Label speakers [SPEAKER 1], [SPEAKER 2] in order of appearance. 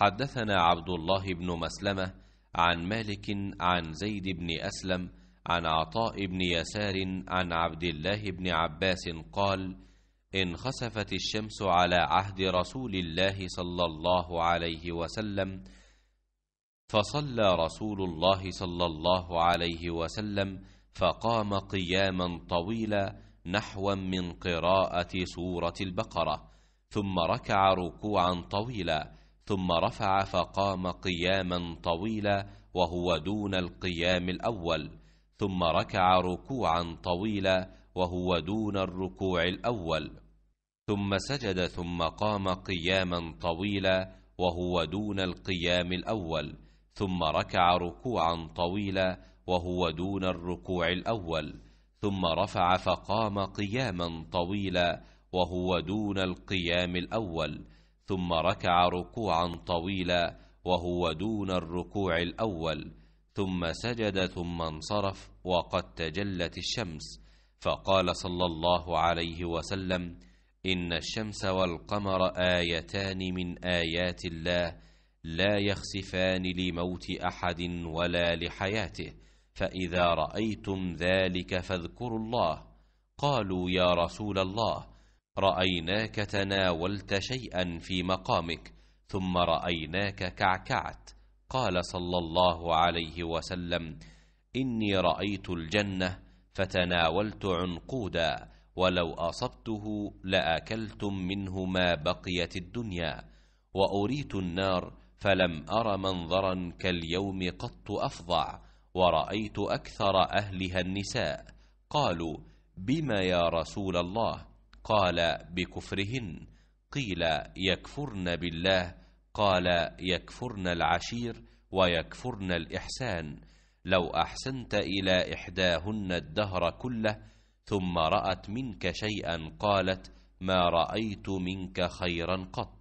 [SPEAKER 1] حدثنا عبد الله بن مسلمة عن مالك عن زيد بن أسلم عن عطاء بن يسار عن عبد الله بن عباس قال إن خسفت الشمس على عهد رسول الله صلى الله عليه وسلم فصلى رسول الله صلى الله عليه وسلم فقام قياما طويلا نحوا من قراءة سورة البقرة ثم ركع ركوعا طويلا ثم رفع فقام قياما طويلا وهو دون القيام الأول ثم ركع ركوعا طويلا وهو دون الركوع الأول ثم سجد ثم قام قياما طويلا وهو دون القيام الأول ثم ركع ركوعا طويلا وهو دون الركوع الأول ثم رفع فقام قياما طويلا وهو دون القيام الأول ثم ركع ركوعا طويلا وهو دون الركوع الأول ثم سجد ثم انصرف وقد تجلت الشمس فقال صلى الله عليه وسلم إن الشمس والقمر آيتان من آيات الله لا يخسفان لموت أحد ولا لحياته فإذا رأيتم ذلك فاذكروا الله قالوا يا رسول الله رايناك تناولت شيئا في مقامك ثم رايناك كعكعت قال صلى الله عليه وسلم اني رايت الجنه فتناولت عنقودا ولو اصبته لاكلتم منه ما بقيت الدنيا واريت النار فلم ار منظرا كاليوم قط افظع ورايت اكثر اهلها النساء قالوا بما يا رسول الله قال بكفرهن قيل يكفرن بالله قال يكفرن العشير ويكفرن الإحسان لو أحسنت إلى إحداهن الدهر كله ثم رأت منك شيئا قالت ما رأيت منك خيرا قط